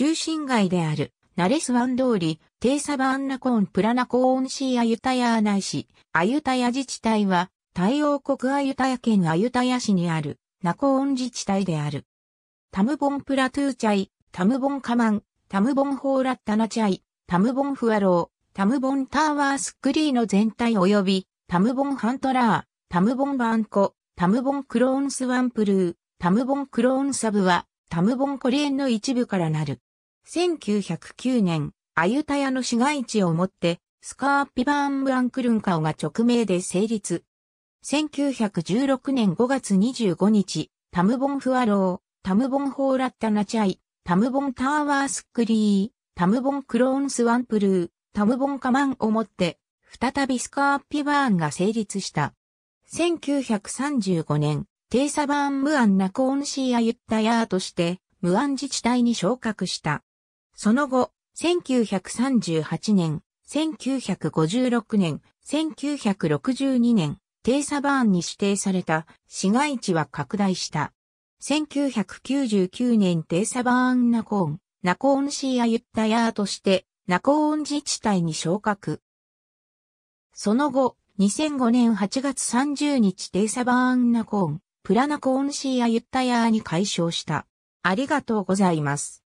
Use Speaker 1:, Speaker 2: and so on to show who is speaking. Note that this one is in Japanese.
Speaker 1: 中心街である、ナレスワン通り、テイサバンナコーンプラナコーンシーアユタヤアナイ市、アユタヤ自治体は、太陽国アユタヤ県アユタヤ市にある、ナコーン自治体である。タムボンプラトゥーチャイ、タムボンカマン、タムボンホーラッタナチャイ、タムボンフワロー、タムボンタワースクリーの全体及び、タムボンハントラー、タムボンバンコ、タムボンクローンスワンプルー、タムボンクローンサブは、タムボンコリエンの一部からなる。1909年、アユタヤの市街地をもって、スカーピバーン・ムランクルンカオが直名で成立。1916年5月25日、タムボンフワロー、タムボンホーラッタナチャイ、タムボンターワースクリー、タムボンクローンスワンプルー、タムボンカマンをもって、再びスカーピバーンが成立した。1935年、テイサバーンムアンナコーンシーアユッタヤーとして、ムアン自治体に昇格した。その後、1938年、1956年、1962年、テーサバーンに指定された市街地は拡大した。1999年テーサバーンナコーン、ナコーンシーアユッタヤーとして、ナコーン自治体に昇格。その後、2005年8月30日テーサバーンナコーン、プラナコーンシーアユッタヤーに解消した。ありがとうございます。